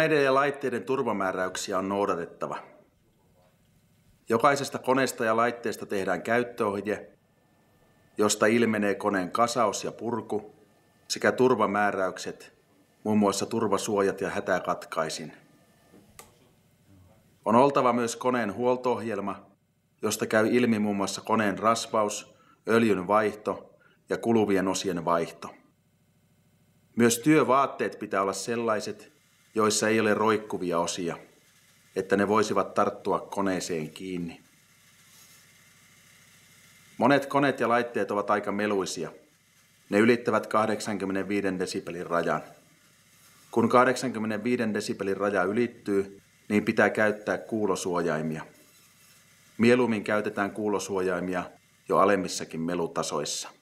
Koneiden ja laitteiden turvamääräyksiä on noudatettava. Jokaisesta koneesta ja laitteesta tehdään käyttöohje, josta ilmenee koneen kasaus ja purku sekä turvamääräykset, muun muassa turvasuojat ja hätäkatkaisin. On oltava myös koneen huoltoohjelma, josta käy ilmi muun muassa koneen rasvaus, öljyn vaihto ja kuluvien osien vaihto. Myös työvaatteet pitää olla sellaiset, joissa ei ole roikkuvia osia, että ne voisivat tarttua koneeseen kiinni. Monet koneet ja laitteet ovat aika meluisia. Ne ylittävät 85 desibelin rajan. Kun 85 desibelin raja ylittyy, niin pitää käyttää kuulosuojaimia. Mieluummin käytetään kuulosuojaimia jo alemmissakin melutasoissa.